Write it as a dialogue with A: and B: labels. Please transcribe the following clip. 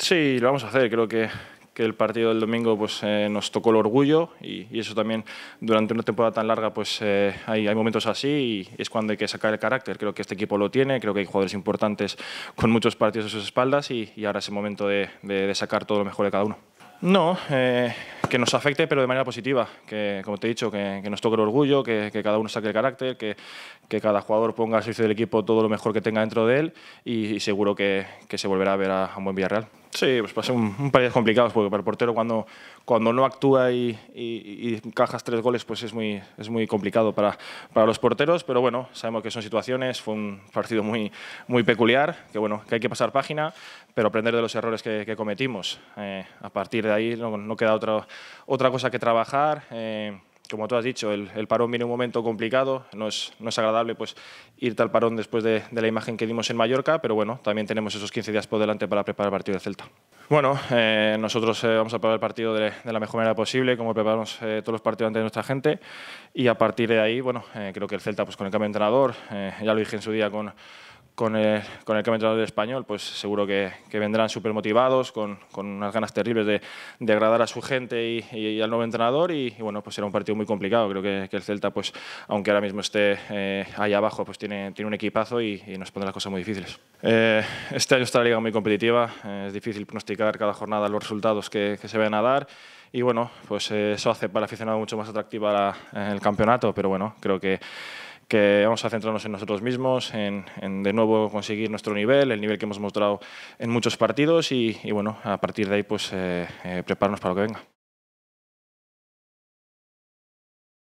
A: Sí, lo vamos a hacer. Creo que, el partido del domingo pues, eh, nos tocó el orgullo y, eso también durante una temporada tan larga pues, eh, hay, momentos así y es cuando hay que sacar el carácter. Creo que este equipo lo tiene, creo que hay jugadores importantes con muchos partidos a sus espaldas y, ahora es el momento de, sacar todo lo mejor de cada uno. No, eh, que nos afecte, pero de manera positiva. Que, como te he dicho, que, nos toque el orgullo, que, cada uno saque el carácter, que, cada jugador ponga al servicio del equipo todo lo mejor que tenga dentro de él y, seguro que, se volverá a ver a un buen Villarreal. Sí, pues pasan un un, país complicados complicados, porque para el portero cuando, cuando no actúa y, cajas tres goles, pues es muy, es muy complicado para, para los porteros, pero bueno, sabemos que son situaciones, fue un partido muy, muy peculiar, que bueno, que hay que pasar página, pero aprender de los errores que, cometimos. Eh, a partir de ahí no, queda otra, otra cosa que trabajar. Eh, como tú has dicho, el, parón viene un momento complicado, no es, no es agradable pues, irte al parón después de, la imagen que dimos en Mallorca, pero bueno, también tenemos esos 15 días por delante para preparar el partido de Celta. Bueno, eh, nosotros eh, vamos a preparar el partido de, la mejor manera posible, como preparamos eh, todos los partidos ante nuestra gente, y a partir de ahí, bueno, creo que el Celta, pues con el cambio de entrenador, ya lo dije en su día con con el, con el campeonato de español, pues seguro que, vendrán súper motivados, con, con, unas ganas terribles de, de agradar a su gente y, al nuevo entrenador. Y, bueno, pues será un partido muy complicado. Creo que, el Celta, pues aunque ahora mismo esté eh, ahí abajo, pues tiene, tiene un equipazo y, nos pondrá las cosas muy difíciles. Eh, este año está la liga muy competitiva. Eh, es difícil pronosticar cada jornada los resultados que, se van a dar y bueno, pues eso hace para el aficionado mucho más atractiva el campeonato, pero bueno, creo que que vamos a centrarnos en nosotros mismos, en, de nuevo conseguir nuestro nivel, el nivel que hemos mostrado en muchos partidos y, bueno, a partir de ahí pues eh, eh, prepararnos para lo que venga.